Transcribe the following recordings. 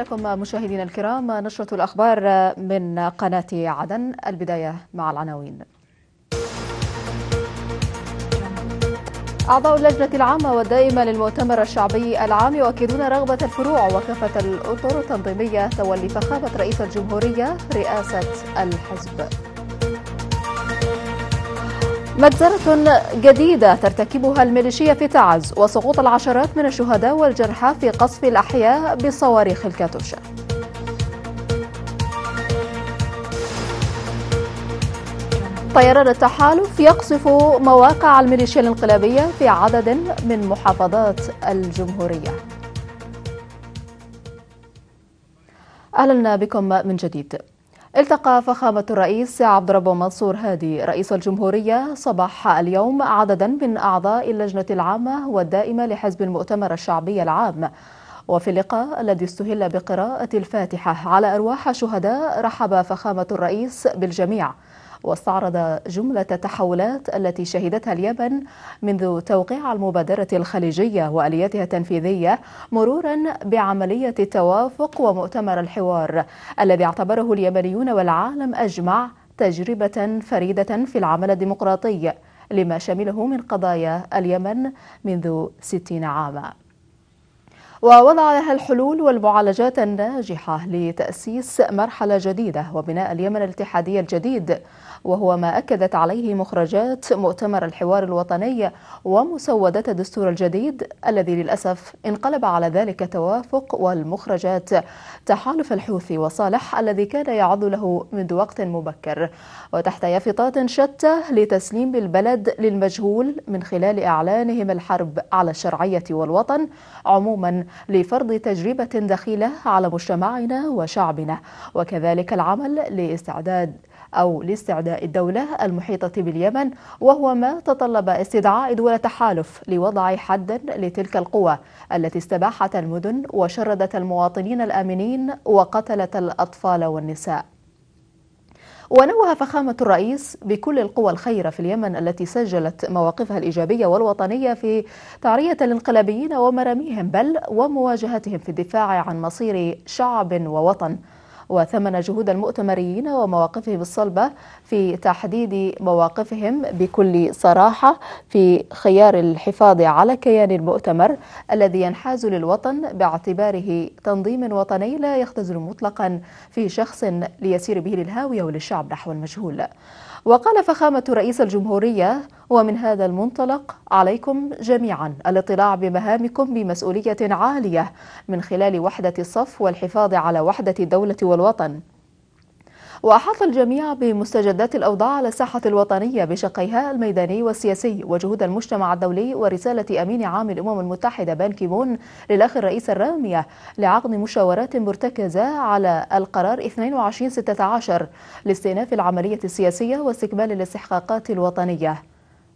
لكم مشاهدينا الكرام نشرة الأخبار من قناة عدن البداية مع العناوين أعضاء اللجنة العامة والدائمة للمؤتمر الشعبي العام يؤكدون رغبة الفروع وكافة الأطر التنظيمية تولي فخامة رئيس الجمهورية رئاسة الحزب مجزرة جديدة ترتكبها الميليشيا في تعز وسقوط العشرات من الشهداء والجرحى في قصف الأحياء بصواريخ الكاتوشا طيران التحالف يقصف مواقع الميليشيا الانقلابية في عدد من محافظات الجمهورية أهلا بكم من جديد التقى فخامة الرئيس عبد الرب منصور هادي رئيس الجمهورية صباح اليوم عددا من أعضاء اللجنة العامة والدائمة لحزب المؤتمر الشعبي العام وفي اللقاء الذي استهل بقراءة الفاتحة على أرواح شهداء رحب فخامة الرئيس بالجميع واستعرض جملة التحولات التي شهدتها اليمن منذ توقيع المبادرة الخليجية وآلياتها التنفيذية مرورا بعملية التوافق ومؤتمر الحوار الذي اعتبره اليمنيون والعالم أجمع تجربة فريدة في العمل الديمقراطي لما شمله من قضايا اليمن منذ ستين عاما ووضع لها الحلول والمعالجات الناجحة لتأسيس مرحلة جديدة وبناء اليمن الاتحادي الجديد وهو ما أكدت عليه مخرجات مؤتمر الحوار الوطني ومسودة الدستور الجديد الذي للأسف انقلب على ذلك توافق والمخرجات تحالف الحوثي وصالح الذي كان يعض له منذ وقت مبكر وتحت يافطات شتى لتسليم البلد للمجهول من خلال إعلانهم الحرب على الشرعية والوطن عموما لفرض تجربة دخيلة على مجتمعنا وشعبنا وكذلك العمل لاستعداد أو لاستعداء الدولة المحيطة باليمن وهو ما تطلب استدعاء دول تحالف لوضع حدا لتلك القوى التي استباحت المدن وشردت المواطنين الآمنين وقتلت الأطفال والنساء ونوه فخامة الرئيس بكل القوى الخيرة في اليمن التي سجلت مواقفها الإيجابية والوطنية في تعرية الانقلابيين ومراميهم بل ومواجهتهم في الدفاع عن مصير شعب ووطن وثمن جهود المؤتمرين ومواقفهم الصلبة في تحديد مواقفهم بكل صراحة في خيار الحفاظ على كيان المؤتمر الذي ينحاز للوطن باعتباره تنظيم وطني لا يختزل مطلقا في شخص ليسير به للهاوية وللشعب نحو المجهول وقال فخامة رئيس الجمهورية ومن هذا المنطلق عليكم جميعا الاطلاع بمهامكم بمسؤولية عالية من خلال وحدة الصف والحفاظ على وحدة الدولة والوطن وأحاط الجميع بمستجدات الأوضاع على الساحة الوطنية بشقيها الميداني والسياسي وجهود المجتمع الدولي ورسالة أمين عام الأمم المتحدة بان كيمون للأخ الرئيس الرامية لعقد مشاورات مرتكزة على القرار 2216 لاستئناف العملية السياسية واستكمال الاستحقاقات الوطنية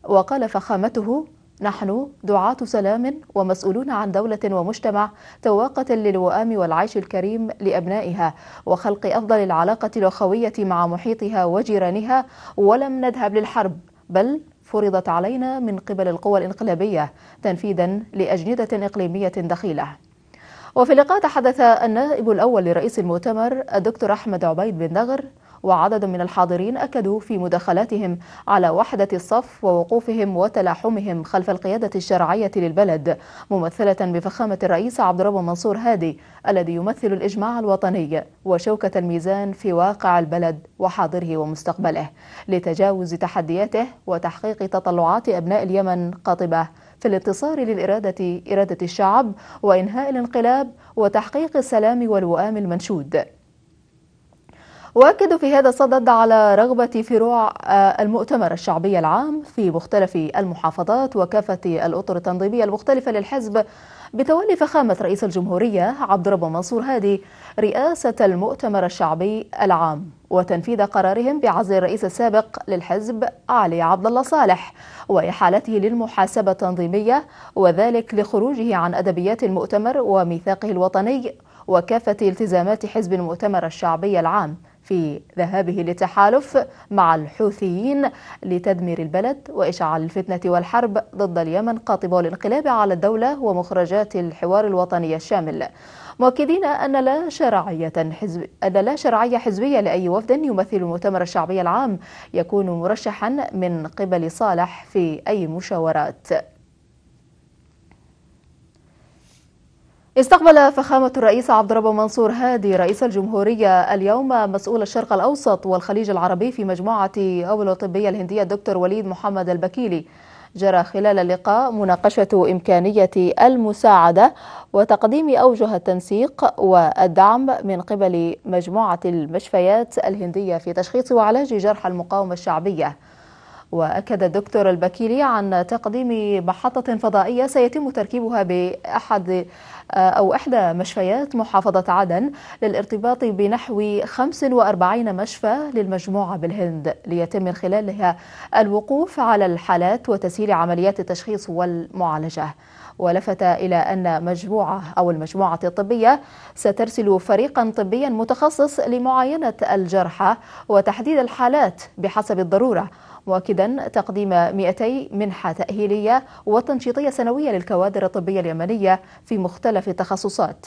وقال فخامته نحن دعاة سلام ومسؤولون عن دولة ومجتمع تواقة للوئام والعيش الكريم لأبنائها وخلق أفضل العلاقة الأخوية مع محيطها وجيرانها ولم نذهب للحرب بل فرضت علينا من قبل القوى الانقلابية تنفيذا لأجندة إقليمية دخيلة وفي اللقاء تحدث النائب الأول لرئيس المؤتمر الدكتور أحمد عبيد بن دغر وعدد من الحاضرين أكدوا في مداخلاتهم على وحدة الصف ووقوفهم وتلاحمهم خلف القيادة الشرعية للبلد ممثلة بفخامة الرئيس عبد الرب منصور هادي الذي يمثل الإجماع الوطني وشوكة الميزان في واقع البلد وحاضره ومستقبله لتجاوز تحدياته وتحقيق تطلعات أبناء اليمن قاطبة في الانتصار للإرادة إرادة الشعب وإنهاء الانقلاب وتحقيق السلام والوئام المنشود واكد في هذا الصدد على رغبه فروع آه، المؤتمر الشعبي العام في مختلف المحافظات وكافه الاطر التنظيميه المختلفه للحزب بتولي فخامه رئيس الجمهوريه عبد الرب منصور هادي رئاسه المؤتمر الشعبي العام وتنفيذ قرارهم بعزل الرئيس السابق للحزب علي عبد الله صالح واحالته للمحاسبه التنظيميه وذلك لخروجه عن ادبيات المؤتمر وميثاقه الوطني وكافه التزامات حزب المؤتمر الشعبي العام في ذهابه للتحالف مع الحوثيين لتدمير البلد وإشعال الفتنة والحرب ضد اليمن قاطبة الانقلاب على الدولة ومخرجات الحوار الوطني الشامل مؤكدين أن لا شرعية حزب أن لا شرعية حزبية لأي وفد يمثل المؤتمر الشعبي العام يكون مرشحا من قبل صالح في أي مشاورات استقبل فخامة الرئيس عبد الرب منصور هادي رئيس الجمهورية اليوم مسؤول الشرق الأوسط والخليج العربي في مجموعة أول الطبية الهندية الدكتور وليد محمد البكيلي جرى خلال اللقاء مناقشة إمكانية المساعدة وتقديم أوجه التنسيق والدعم من قبل مجموعة المشفيات الهندية في تشخيص وعلاج جرحى المقاومة الشعبية وأكد الدكتور البكيلي عن تقديم محطة فضائية سيتم تركيبها بأحد آه، أو إحدى مشفيات محافظة عدن للارتباط بنحو 45 مشفى للمجموعة بالهند ليتم من خلالها الوقوف على الحالات وتسهيل عمليات التشخيص والمعالجة ولفت إلى أن مجموعة أو المجموعة الطبية سترسل فريقا طبيا متخصص لمعاينة الجرحى وتحديد الحالات بحسب الضرورة مؤكدا تقديم 200 منحة تأهيلية وتنشيطية سنوية للكوادر الطبية اليمنية في مختلف التخصصات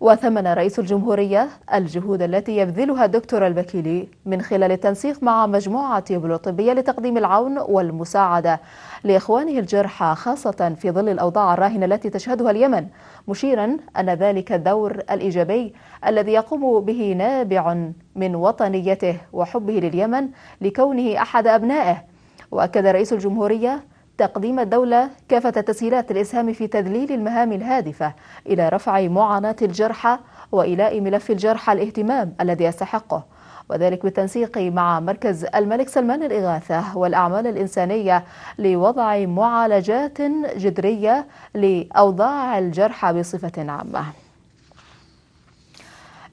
وثمن رئيس الجمهورية الجهود التي يبذلها الدكتور البكيلي من خلال التنسيق مع مجموعة يبلو الطبية لتقديم العون والمساعدة لإخوانه الجرحى خاصة في ظل الأوضاع الراهنة التي تشهدها اليمن مشيرا أن ذلك الدور الإيجابي الذي يقوم به نابع من وطنيته وحبه لليمن لكونه أحد أبنائه وأكد رئيس الجمهورية تقديم الدولة كافة التسهيلات للإسهام في تذليل المهام الهادفة إلى رفع معاناة الجرحى وإيلاء ملف الجرحى الاهتمام الذي يستحقه وذلك بالتنسيق مع مركز الملك سلمان الإغاثة والأعمال الإنسانية لوضع معالجات جذرية لأوضاع الجرحى بصفة عامة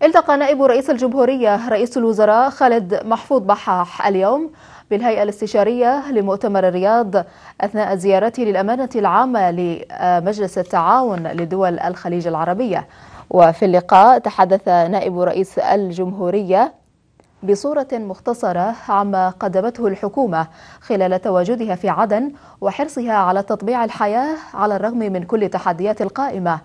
التقى نائب رئيس الجمهورية رئيس الوزراء خالد محفوظ بحاح اليوم بالهيئة الاستشارية لمؤتمر الرياض أثناء زيارته للأمانة العامة لمجلس التعاون لدول الخليج العربية وفي اللقاء تحدث نائب رئيس الجمهورية بصورة مختصرة عما قدمته الحكومة خلال تواجدها في عدن وحرصها على تطبيع الحياة على الرغم من كل التحديات القائمة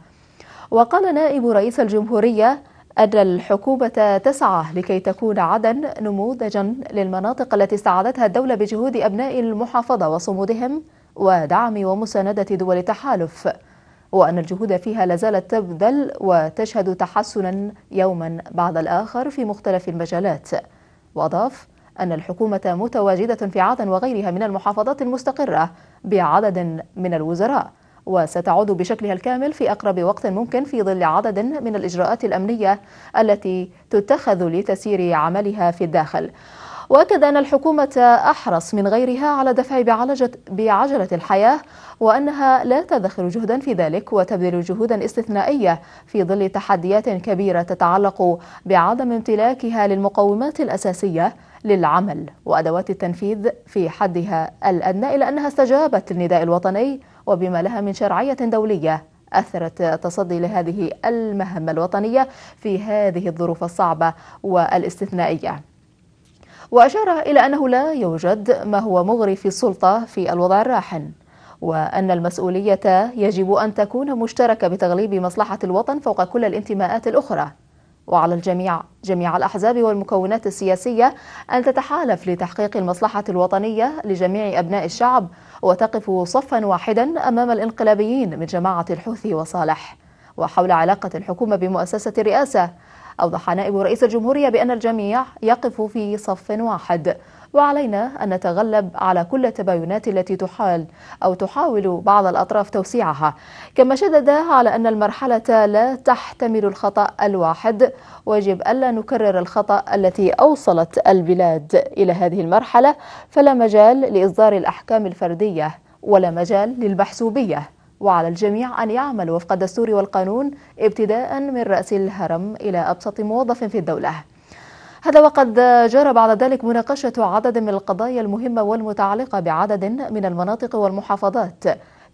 وقال نائب رئيس الجمهورية أن الحكومة تسعى لكي تكون عدن نموذجا للمناطق التي استعادتها الدولة بجهود أبناء المحافظة وصمودهم ودعم ومساندة دول التحالف وأن الجهود فيها لازالت تبذل وتشهد تحسنا يوما بعد الآخر في مختلف المجالات وأضاف أن الحكومة متواجدة في عدن وغيرها من المحافظات المستقرة بعدد من الوزراء وستعود بشكلها الكامل في أقرب وقت ممكن في ظل عدد من الإجراءات الأمنية التي تتخذ لتسيير عملها في الداخل واكد ان الحكومه احرص من غيرها على دفع بعجله الحياه وانها لا تدخر جهدا في ذلك وتبذل جهودا استثنائيه في ظل تحديات كبيره تتعلق بعدم امتلاكها للمقومات الاساسيه للعمل وادوات التنفيذ في حدها الادنى الا انها استجابت للنداء الوطني وبما لها من شرعيه دوليه أثرت تصدي لهذه المهمة الوطنية في هذه الظروف الصعبة والاستثنائية وأشار إلى أنه لا يوجد ما هو مغري في السلطة في الوضع الراهن وأن المسؤولية يجب أن تكون مشتركة بتغليب مصلحة الوطن فوق كل الانتماءات الأخرى وعلى الجميع جميع الأحزاب والمكونات السياسية أن تتحالف لتحقيق المصلحة الوطنية لجميع أبناء الشعب وتقف صفا واحدا أمام الانقلابيين من جماعة الحوثي وصالح وحول علاقة الحكومة بمؤسسة الرئاسة أوضح نائب رئيس الجمهورية بأن الجميع يقف في صف واحد وعلينا أن نتغلب على كل التباينات التي تحال أو تحاول بعض الأطراف توسيعها كما شدد على أن المرحلة لا تحتمل الخطأ الواحد ويجب ألا نكرر الخطأ التي أوصلت البلاد إلى هذه المرحلة فلا مجال لإصدار الأحكام الفردية ولا مجال للمحسوبية وعلى الجميع أن يعمل وفق الدستور والقانون ابتداء من رأس الهرم إلى أبسط موظف في الدولة هذا وقد جرى بعد ذلك مناقشة عدد من القضايا المهمة والمتعلقة بعدد من المناطق والمحافظات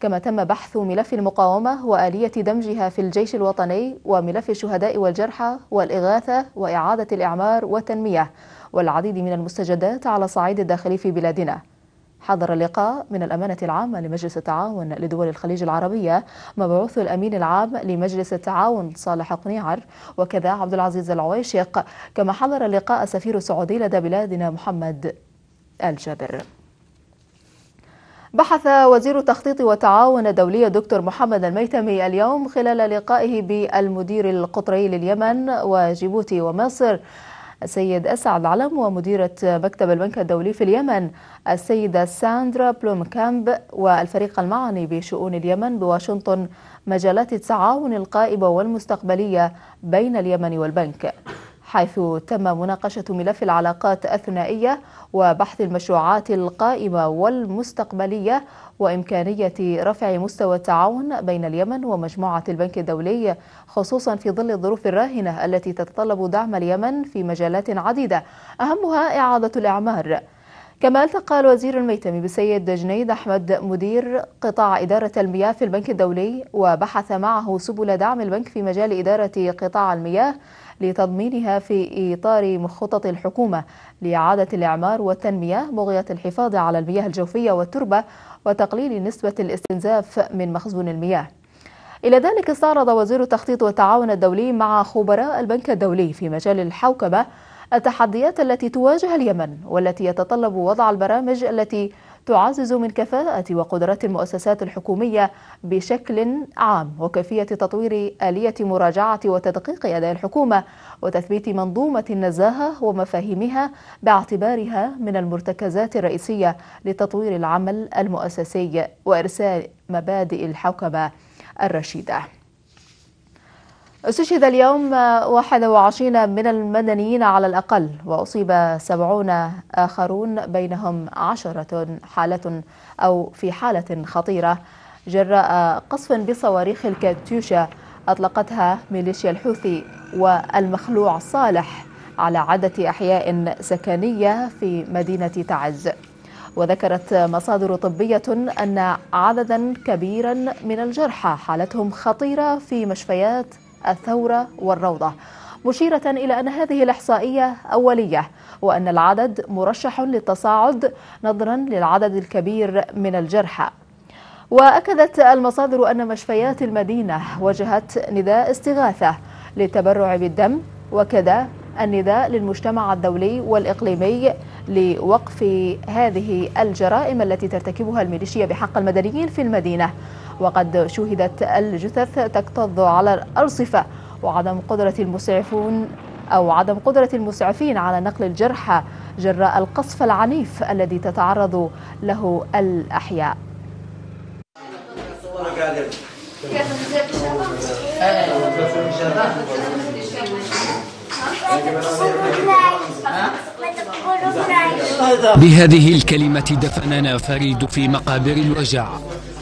كما تم بحث ملف المقاومة وآلية دمجها في الجيش الوطني وملف الشهداء والجرحى والإغاثة وإعادة الإعمار والتنمية والعديد من المستجدات على صعيد الداخلي في بلادنا حضر اللقاء من الأمانة العامة لمجلس التعاون لدول الخليج العربية مبعوث الأمين العام لمجلس التعاون صالح قنيعر وكذا عبد العزيز العويشق كما حضر اللقاء سفير السعودي لدى بلادنا محمد الجابر بحث وزير التخطيط والتعاون الدولي الدكتور محمد الميتمي اليوم خلال لقائه بالمدير القطري لليمن وجيبوتي ومصر السيد أسعد علم ومديرة مكتب البنك الدولي في اليمن السيدة ساندرا بلومكامب والفريق المعني بشؤون اليمن بواشنطن مجالات التعاون القائمة والمستقبلية بين اليمن والبنك حيث تم مناقشة ملف العلاقات الثنائية وبحث المشروعات القائمة والمستقبلية وإمكانية رفع مستوى التعاون بين اليمن ومجموعة البنك الدولي خصوصا في ظل الظروف الراهنة التي تتطلب دعم اليمن في مجالات عديدة أهمها إعادة الإعمار كما التقى الوزير الميتمي بالسيد جنيد أحمد مدير قطاع إدارة المياه في البنك الدولي وبحث معه سبل دعم البنك في مجال إدارة قطاع المياه لتضمينها في إطار خطط الحكومة لإعادة الإعمار والتنمية بغية الحفاظ على المياه الجوفية والتربة وتقليل نسبة الاستنزاف من مخزون المياه إلى ذلك استعرض وزير التخطيط والتعاون الدولي مع خبراء البنك الدولي في مجال الحوكمة التحديات التي تواجه اليمن والتي يتطلب وضع البرامج التي تعزز من كفاءة وقدرات المؤسسات الحكومية بشكل عام وكيفية تطوير آلية مراجعة وتدقيق أداء الحكومة وتثبيت منظومة النزاهة ومفاهيمها باعتبارها من المرتكزات الرئيسية لتطوير العمل المؤسسي وإرسال مبادئ الحوكمة الرشيده استشهد اليوم 21 من المدنيين على الأقل وأصيب 70 آخرون بينهم عشرة حالة أو في حالة خطيرة جراء قصف بصواريخ الكاتيوشا أطلقتها ميليشيا الحوثي والمخلوع صالح على عدة أحياء سكنية في مدينة تعز وذكرت مصادر طبية أن عددا كبيرا من الجرحى حالتهم خطيرة في مشفيات الثورة والروضة مشيرة إلى أن هذه الإحصائية أولية وأن العدد مرشح للتصاعد نظرا للعدد الكبير من الجرحى وأكدت المصادر أن مشفيات المدينة وجهت نداء استغاثة للتبرع بالدم وكذا النداء للمجتمع الدولي والإقليمي لوقف هذه الجرائم التي ترتكبها الميليشيا بحق المدنيين في المدينة وقد شوهدت الجثث تكتظ على الأرصفة وعدم قدرة المسعفون أو عدم قدرة المسعفين على نقل الجرحى جراء القصف العنيف الذي تتعرض له الأحياء بهذه الكلمة دفننا فريد في مقابر الوجع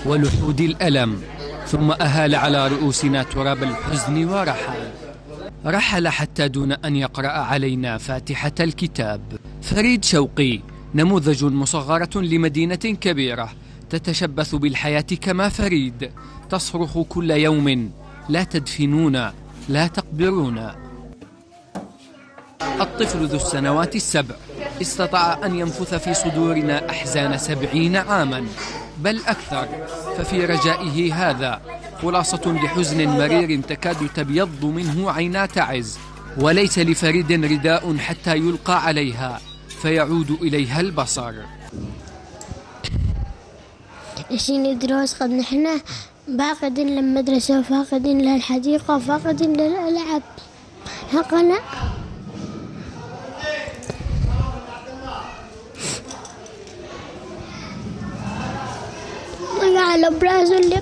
ولحود الألم ثم أهال على رؤوسنا تراب الحزن ورحل رحل حتى دون أن يقرأ علينا فاتحة الكتاب فريد شوقي نموذج مصغرة لمدينة كبيرة تتشبث بالحياة كما فريد تصرخ كل يوم لا تدفنونا لا تقبرونا الطفل ذو السنوات السبع استطاع أن ينفث في صدورنا أحزان سبعين عاماً بل أكثر ففي رجائه هذا خلاصة لحزن مرير تكاد تبيض منه عينا تعز وليس لفريد رداء حتى يلقى عليها فيعود إليها البصر عشرين دروس قد نحن فاقدين للمدرسة وفاقدين للحديقة وفاقدين للألعاب حقنا على a اللي brazos de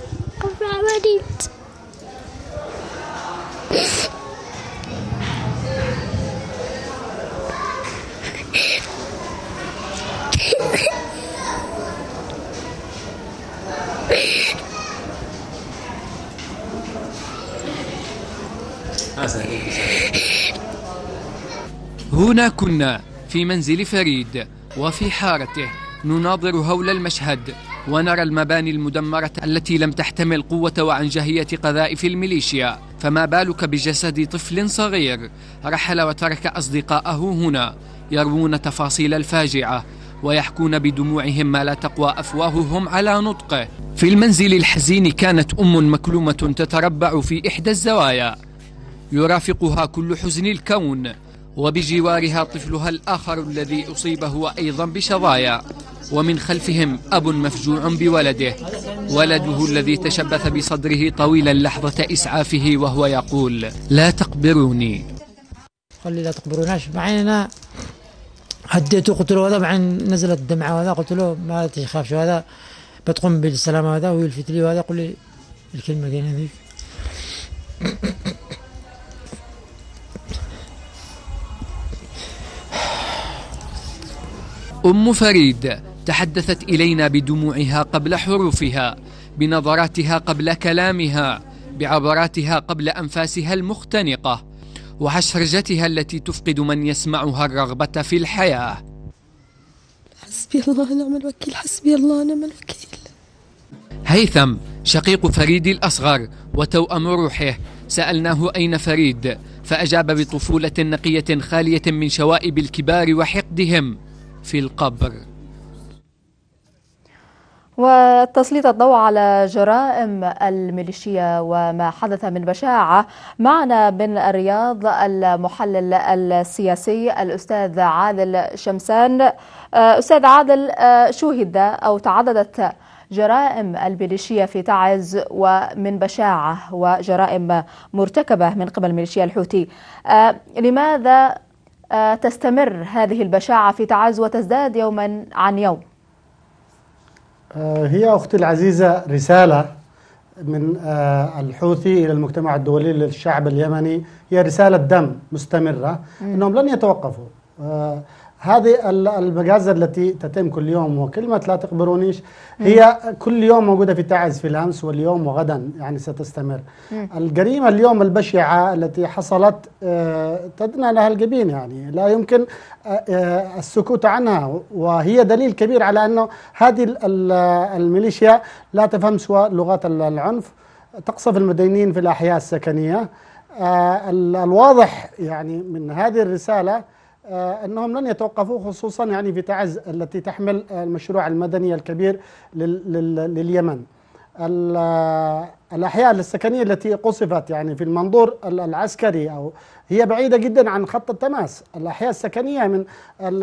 هنا كنا في منزل فريد وفي حارته نناظر هول المشهد ونرى المباني المدمرة التي لم تحتمل قوة وعنجهية قذائف الميليشيا فما بالك بجسد طفل صغير رحل وترك أصدقاءه هنا يروون تفاصيل الفاجعة ويحكون بدموعهم ما لا تقوى أفواههم على نطقه في المنزل الحزين كانت أم مكلومة تتربع في إحدى الزوايا يرافقها كل حزن الكون وبجوارها طفلها الآخر الذي أصيب هو أيضا بشظايا ومن خلفهم أب مفجوع بولده ولده الذي تشبث بصدره طويلا لحظة إسعافه وهو يقول لا تقبروني قال لي لا تقبروناش معينا أنا هديته قلت له هذا بعدين نزلت الدمعة هذا قلت له ما تخافش هذا بتقوم بالسلامة هذا ويلفت لي وهذا قل لي الكلمة ديال هذيك أم فريد تحدثت إلينا بدموعها قبل حروفها بنظراتها قبل كلامها بعبراتها قبل أنفاسها المختنقة وحشرجتها التي تفقد من يسمعها الرغبة في الحياة حسبي الله نعم الوكيل حسبي الله نعم الوكيل هيثم شقيق فريد الأصغر وتوأم روحه سألناه أين فريد فأجاب بطفولة نقية خالية من شوائب الكبار وحقدهم في القبر وتسليط الضوء على جرائم الميليشيا وما حدث من بشاعة معنا من الرياض المحلل السياسي الأستاذ عادل شمسان آه، أستاذ عادل آه، شوهد أو تعددت جرائم الميليشيا في تعز ومن بشاعة وجرائم مرتكبة من قبل ميليشيا الحوثي آه، لماذا آه، تستمر هذه البشاعة في تعز وتزداد يوما عن يوم آه، هي أختي العزيزة رسالة من آه، الحوثي إلى المجتمع الدولي للشعب اليمني هي رسالة دم مستمرة أنهم لن يتوقفوا هذه المجازر التي تتم كل يوم وكلمة لا تقبرونيش هي كل يوم موجودة في تعز في الأمس واليوم وغدا يعني ستستمر الجريمة اليوم البشعة التي حصلت آه، تدنى لها الجبين يعني لا يمكن آه، آه، السكوت عنها وهي دليل كبير على أنه هذه الميليشيا لا تفهم سوى لغات العنف تقصف المدنيين في الأحياء السكنية الواضح يعني من هذه الرسالة آه، أنهم لن يتوقفوا خصوصا يعني في تعز التي تحمل المشروع المدني الكبير لليمن الأحياء السكنية التي قصفت يعني في المنظور العسكري أو هي بعيدة جدا عن خط التماس الأحياء السكنية من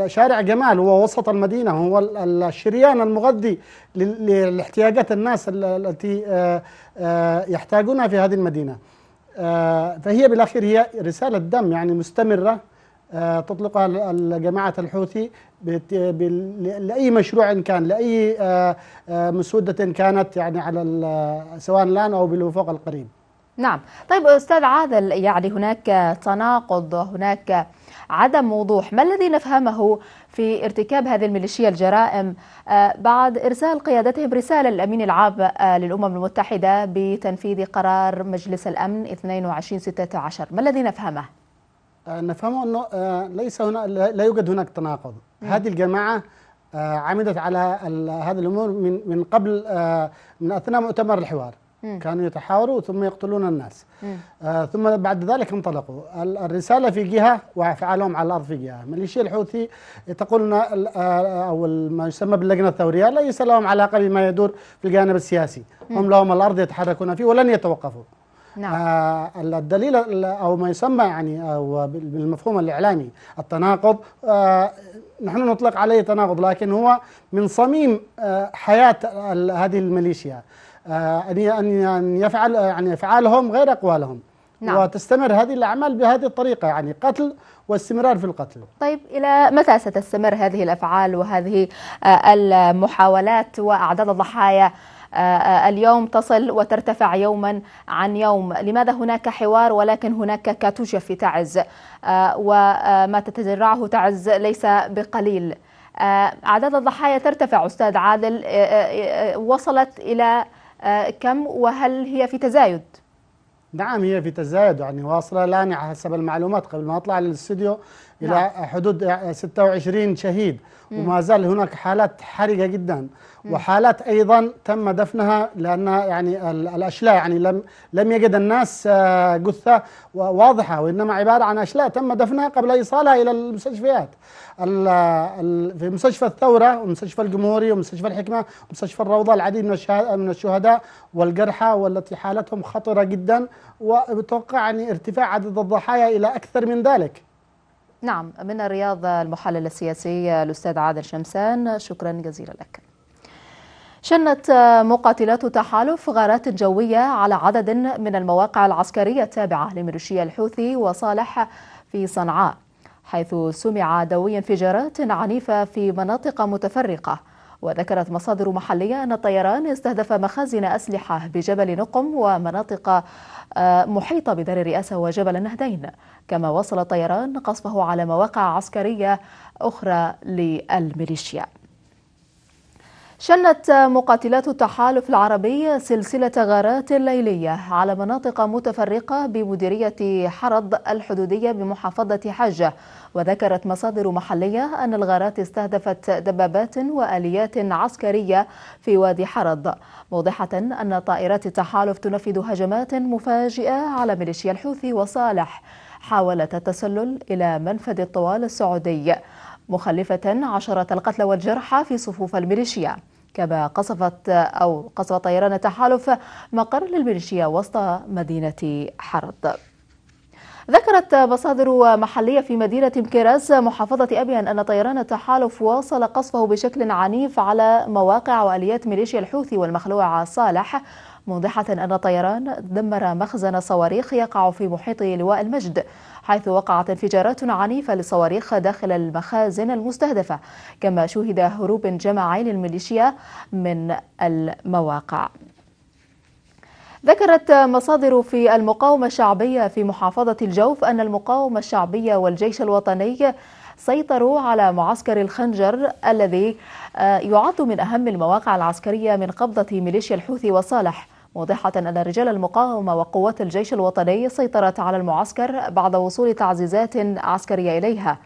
شارع جمال هو وسط المدينة هو الشريان المغذي لاحتياجات الناس التي آه، آه، يحتاجونها في هذه المدينة فهي بالأخير هي رسالة دم يعني مستمرة آه، تطلقها جماعة الحوثي لأي مشروع كان لأي آه، آه، مسودة كانت يعني على سواء الآن أو بالوفاق القريب نعم طيب أستاذ عادل يعني هناك تناقض هناك عدم وضوح ما الذي نفهمه في ارتكاب هذه الميليشيا الجرائم بعد إرسال قيادتهم رسالة للأمين العام للأمم المتحدة بتنفيذ قرار مجلس الأمن 2216 ما الذي نفهمه؟ آه، نفهمه أنه آه، ليس هنا لا يوجد هناك تناقض هذه الجماعة آه، عمدت على هذه الأمور من من قبل من أثناء مؤتمر الحوار مم. كانوا يتحاوروا ثم يقتلون الناس ثم بعد ذلك انطلقوا الرسالة في جهة وأفعالهم على الأرض في جهة ميليشيا الحوثي تقول أو ما يسمى باللجنة الثورية ليس لهم علاقة بما يدور في الجانب السياسي مم. هم لهم الأرض يتحركون فيه ولن يتوقفوا نعم. آه الدليل او ما يسمى يعني او بالمفهوم الاعلامي التناقض آه نحن نطلق عليه تناقض لكن هو من صميم آه حياه هذه الميليشيا آه، ان ان يفعل آه، يعني افعالهم غير اقوالهم نعم. وتستمر هذه الأعمال بهذه الطريقة يعني قتل واستمرار في القتل طيب إلى متى ستستمر هذه الأفعال وهذه آه، المحاولات وأعداد الضحايا آه، اليوم تصل وترتفع يوما عن يوم لماذا هناك حوار ولكن هناك كاتوشة في تعز آه، وما تتجرعه تعز ليس بقليل آه، أعداد الضحايا ترتفع أستاذ عادل وصلت إلى كم وهل هي في تزايد؟ نعم هي في تزايد يعني واصلة الآن حسب المعلومات قبل ما أطلع للاستوديو إلى نعم. حدود 26 شهيد وما زال هناك حالات حرجة جدا وحالات ايضا تم دفنها لانها يعني الاشلاء يعني لم لم يجد الناس آه، جثه واضحه وانما عباره عن اشلاء تم دفنها قبل ايصالها الى المستشفيات في مستشفى الثوره ومستشفى الجمهوري ومستشفى الحكمه ومستشفى الروضه العديد من من الشهداء والجرحى والتي حالتهم خطره جدا وبتوقع يعني ارتفاع عدد الضحايا الى اكثر من ذلك نعم من الرياض المحلل السياسي الأستاذ عادل شمسان شكرا جزيلا لك شنت مقاتلات تحالف غارات جوية على عدد من المواقع العسكرية التابعة لميليشيا الحوثي وصالح في صنعاء حيث سمع دوي انفجارات عنيفة في مناطق متفرقة وذكرت مصادر محلية أن الطيران استهدف مخازن أسلحة بجبل نقم ومناطق آه، محيطة بدار الرئاسة وجبل النهدين كما وصل الطيران قصفه على مواقع عسكرية أخرى للميليشيا شنت مقاتلات التحالف العربي سلسلة غارات ليلية على مناطق متفرقة بمديرية حرض الحدودية بمحافظة حجة وذكرت مصادر محلية أن الغارات استهدفت دبابات وآليات عسكرية في وادي حرض موضحة أن طائرات التحالف تنفذ هجمات مفاجئة على ميليشيا الحوثي وصالح حاولت التسلل إلى منفذ الطوال السعودي مخلفة عشرة القتلى والجرحى في صفوف الميليشيا كما قصفت أو قصف طيران التحالف مقر للميليشيا وسط مدينة حرد ذكرت مصادر محلية في مدينة مكيراز محافظة أبيان أن طيران التحالف واصل قصفه بشكل عنيف على مواقع وآليات ميليشيا الحوثي والمخلوع صالح موضحة أن الطيران دمر مخزن صواريخ يقع في محيط لواء المجد حيث وقعت انفجارات عنيفة لصواريخ داخل المخازن المستهدفة كما شهد هروب جماعي للميليشيا من المواقع ذكرت مصادر في المقاومة الشعبية في محافظة الجوف أن المقاومة الشعبية والجيش الوطني سيطروا على معسكر الخنجر الذي آه، يعد من أهم المواقع العسكرية من قبضة ميليشيا الحوثي وصالح موضحة أن رجال المقاومة وقوات الجيش الوطني سيطرت على المعسكر بعد وصول تعزيزات عسكرية إليها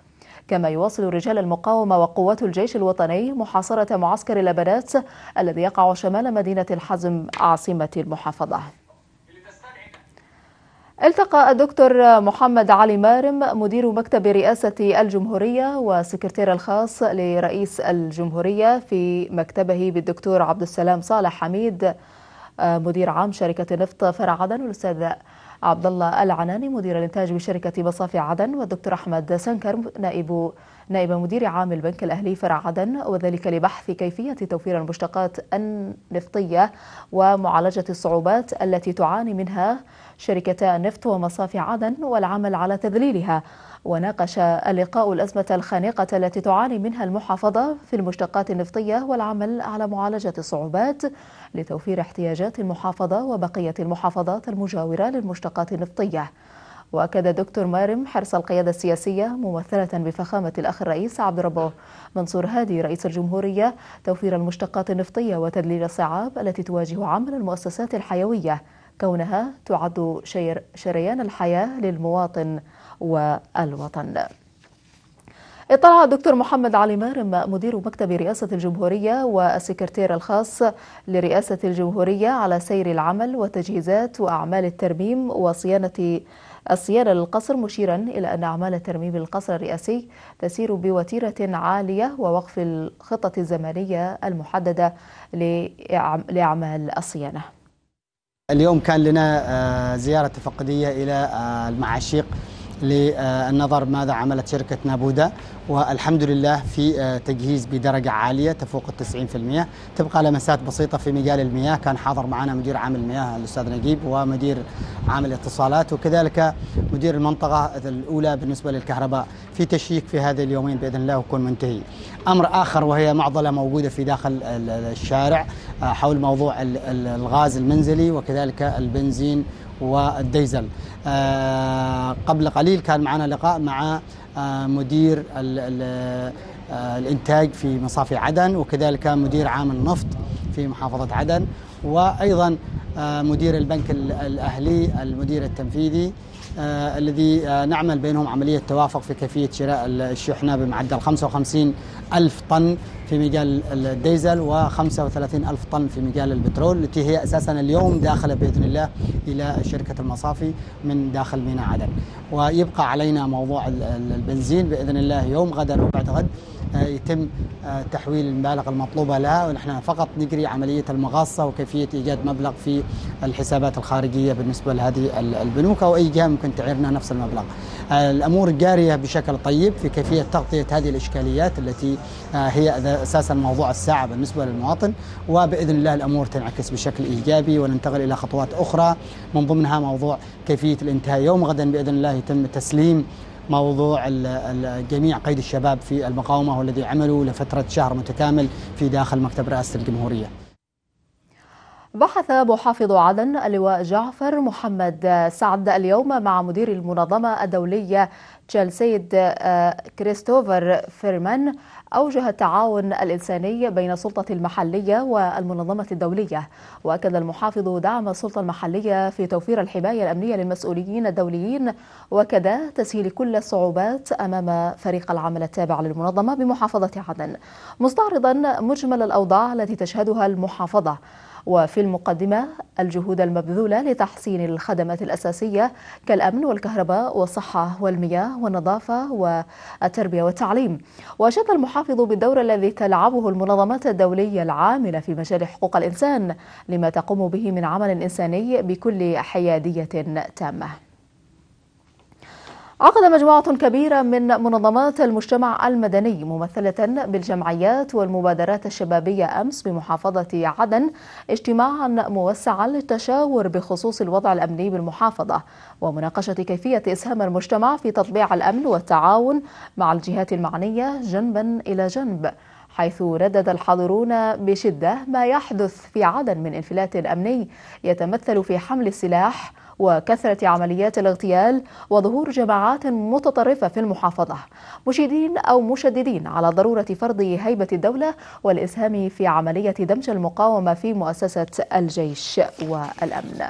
كما يواصل رجال المقاومة وقوات الجيش الوطني محاصرة معسكر لبنات الذي يقع شمال مدينة الحزم عاصمة المحافظة التقى الدكتور محمد علي مارم مدير مكتب رئاسة الجمهورية وسكرتير الخاص لرئيس الجمهورية في مكتبه بالدكتور عبد السلام صالح حميد آه، مدير عام شركة نفط فرع عدن والأستاذ عبد الله العناني مدير الإنتاج بشركة مصافي عدن والدكتور أحمد سنكر نائب نائب مدير عام البنك الأهلي فرع عدن وذلك لبحث كيفية توفير المشتقات النفطية ومعالجة الصعوبات التي تعاني منها شركتا النفط ومصافي عدن والعمل على تذليلها وناقش اللقاء الأزمة الخانقة التي تعاني منها المحافظة في المشتقات النفطية والعمل على معالجة الصعوبات لتوفير احتياجات المحافظة وبقية المحافظات المجاورة للمشتقات النفطية وأكد دكتور مارم حرص القيادة السياسية ممثلة بفخامة الأخ الرئيس عبد ربه منصور هادي رئيس الجمهورية توفير المشتقات النفطية وتذليل الصعاب التي تواجه عمل المؤسسات الحيوية كونها تعد شريان الحياة للمواطن والوطن اطلع الدكتور محمد علي مارم مدير مكتب رئاسة الجمهورية والسكرتير الخاص لرئاسة الجمهورية على سير العمل وتجهيزات وأعمال الترميم وصيانة الصيانة للقصر مشيرا إلى أن أعمال ترميم القصر الرئاسي تسير بوتيرة عالية ووقف الخطة الزمنية المحددة لأعمال الصيانة اليوم كان لنا آه، زيارة تفقدية إلى آه، المعاشيق للنظر ماذا عملت شركة نابودا والحمد لله في آه، تجهيز بدرجة عالية تفوق التسعين في المياه تبقى لمسات بسيطة في مجال المياه كان حاضر معنا مدير عام المياه الأستاذ نجيب ومدير عام الاتصالات وكذلك مدير المنطقة الأولى بالنسبة للكهرباء في تشييك في هذه اليومين بإذن الله وكون منتهي امر اخر وهي معضله موجوده في داخل الشارع آه، حول موضوع الغاز المنزلي وكذلك البنزين والديزل آه، قبل قليل كان معنا لقاء مع آه، مدير الانتاج في مصافي عدن وكذلك مدير عام النفط في محافظه عدن وايضا مدير البنك الاهلي المدير التنفيذي آه، الذي آه، نعمل بينهم عملية توافق في كيفية شراء الشحنة بمعدل 55 ألف طن في مجال الديزل و35 ألف طن في مجال البترول التي هي أساسا اليوم داخلة بإذن الله إلى شركة المصافي من داخل ميناء عدن ويبقى علينا موضوع البنزين بإذن الله يوم غدا وبعد غد آه، يتم آه، تحويل المبالغ المطلوبة لها ونحن فقط نجري عملية المغاصة وكيفية إيجاد مبلغ في الحسابات الخارجية بالنسبة لهذه البنوك أو أي جهة ممكن تعيرنا نفس المبلغ آه، الأمور جارية بشكل طيب في كيفية تغطية هذه الإشكاليات التي هي أساسا موضوع الساعة بالنسبة للمواطن وبإذن الله الأمور تنعكس بشكل إيجابي وننتقل إلى خطوات أخرى من ضمنها موضوع كيفية الانتهاء يوم غدا بإذن الله يتم تسليم موضوع جميع قيد الشباب في المقاومة والذي عملوا لفترة شهر متكامل في داخل مكتب رئاسة الجمهورية بحث محافظ عدن اللواء جعفر محمد سعد اليوم مع مدير المنظمة الدولية تشيلسيد آه، كريستوفر فيرمان أوجه التعاون الإنساني بين السلطة المحلية والمنظمة الدولية وأكد المحافظ دعم السلطة المحلية في توفير الحماية الأمنية للمسؤولين الدوليين وكذا تسهيل كل الصعوبات أمام فريق العمل التابع للمنظمة بمحافظة عدن مستعرضا مجمل الأوضاع التي تشهدها المحافظة وفي المقدمة الجهود المبذولة لتحسين الخدمات الأساسية كالأمن والكهرباء والصحة والمياه والنظافة والتربية والتعليم وأشاد المحافظ بالدور الذي تلعبه المنظمات الدولية العاملة في مجال حقوق الإنسان لما تقوم به من عمل إنساني بكل حيادية تامة عقد مجموعة كبيرة من منظمات المجتمع المدني ممثلة بالجمعيات والمبادرات الشبابية أمس بمحافظة عدن اجتماعا موسعا للتشاور بخصوص الوضع الأمني بالمحافظة ومناقشة كيفية إسهام المجتمع في تطبيع الأمن والتعاون مع الجهات المعنية جنبا إلى جنب حيث ردد الحاضرون بشدة ما يحدث في عدن من انفلات أمني يتمثل في حمل السلاح وكثرة عمليات الاغتيال وظهور جماعات متطرفة في المحافظة مشيدين أو مشددين على ضرورة فرض هيبة الدولة والإسهام في عملية دمج المقاومة في مؤسسة الجيش والأمن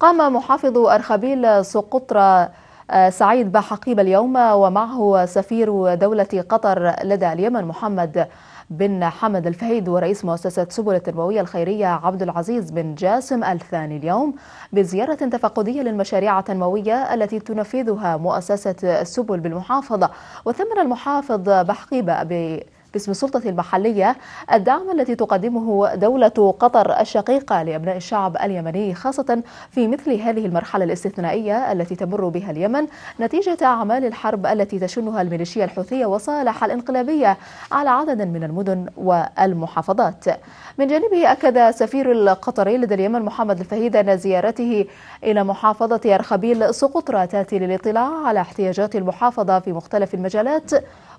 قام محافظ أرخبيل سقطرى آه، سعيد بحقيب اليوم ومعه سفير دولة قطر لدى اليمن محمد بن حمد الفهيد ورئيس مؤسسة سبل التنموية الخيرية عبد العزيز بن جاسم الثاني اليوم بزيارة تفقدية للمشاريع التنموية التي تنفذها مؤسسة سبل بالمحافظة وثمن المحافظ بحقيبة باسم السلطة المحلية الدعم الذي تقدمه دولة قطر الشقيقة لأبناء الشعب اليمني خاصة في مثل هذه المرحلة الاستثنائية التي تمر بها اليمن نتيجة أعمال الحرب التي تشنها الميليشيا الحوثية وصالح الإنقلابية على عدد من المدن والمحافظات من جانبه أكد سفير القطري لدى اليمن محمد الفهيد أن زيارته إلى محافظة أرخبيل سقطرى تاتي للاطلاع على احتياجات المحافظة في مختلف المجالات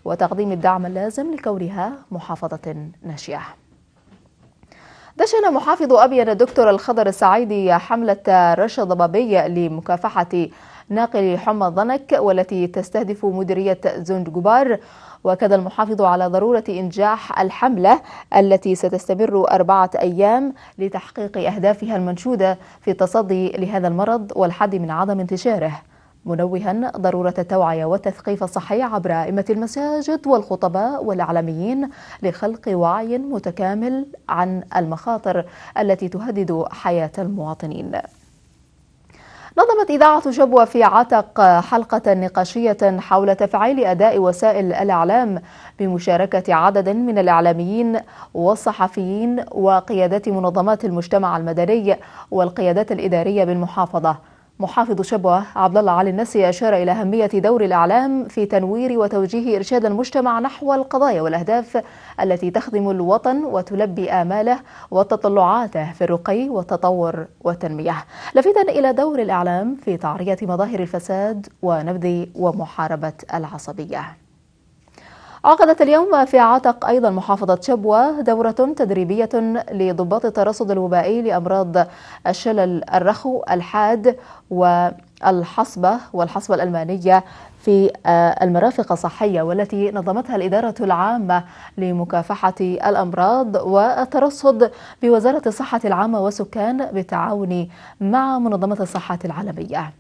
وتقديم الدعم اللازم لكونها محافظة ناشئة دشن محافظ أبين الدكتور الخضر السعيدي حملة رشا ضبابية لمكافحة ناقل حمى الضنك والتي تستهدف مديرية زند جبار وكاد المحافظ على ضرورة إنجاح الحملة التي ستستمر أربعة أيام لتحقيق أهدافها المنشودة في التصدي لهذا المرض والحد من عدم انتشاره منوها ضرورة التوعية والتثقيف الصحي عبر أئمة المساجد والخطباء والإعلاميين لخلق وعي متكامل عن المخاطر التي تهدد حياة المواطنين. نظمت إذاعة شبوة في عتق حلقة نقاشية حول تفعيل أداء وسائل الإعلام بمشاركة عدد من الإعلاميين والصحفيين وقيادات منظمات المجتمع المدني والقيادات الإدارية بالمحافظة. محافظ شبوة عبد الله علي النسي أشار إلى أهمية دور الإعلام في تنوير وتوجيه إرشاد المجتمع نحو القضايا والأهداف التي تخدم الوطن وتلبي آماله وتطلعاته في الرقي والتطور والتنمية لافتا إلى دور الإعلام في تعرية مظاهر الفساد ونبذ ومحاربة العصبية عقدت اليوم في عتق أيضا محافظة شبوة دورة تدريبية لضباط الترصد الوبائي لأمراض الشلل الرخو الحاد والحصبة والحصبة الألمانية في آه، المرافق الصحية والتي نظمتها الإدارة العامة لمكافحة الأمراض والترصد بوزارة الصحة العامة والسكان بالتعاون مع منظمة الصحة العالمية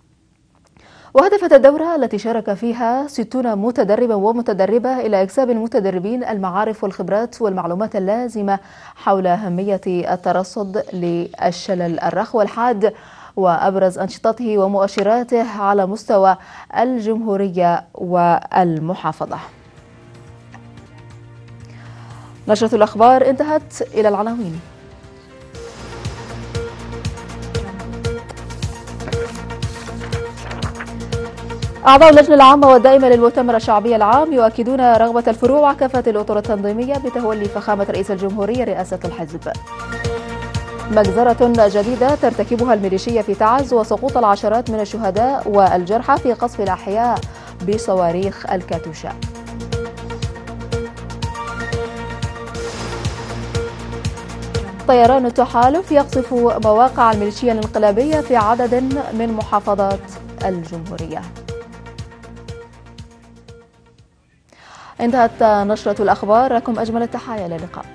وهدفت الدورة التي شارك فيها 60 متدربا ومتدربة إلى إكساب المتدربين المعارف والخبرات والمعلومات اللازمة حول أهمية الترصد للشلل الرخ الحاد وأبرز أنشطته ومؤشراته على مستوى الجمهورية والمحافظة نشرة الأخبار انتهت إلى العناوين أعضاء اللجنة العامة والدائمة للمؤتمر الشعبي العام يؤكدون رغبة الفروع وكافة الأطر التنظيمية بتولي فخامة رئيس الجمهورية رئاسة الحزب مجزرة جديدة ترتكبها الميليشية في تعز وسقوط العشرات من الشهداء والجرحى في قصف الأحياء بصواريخ الكاتوشا طيران التحالف يقصف مواقع الميليشيا الانقلابية في عدد من محافظات الجمهورية انتهت نشرة الأخبار لكم أجمل التحايا للقاء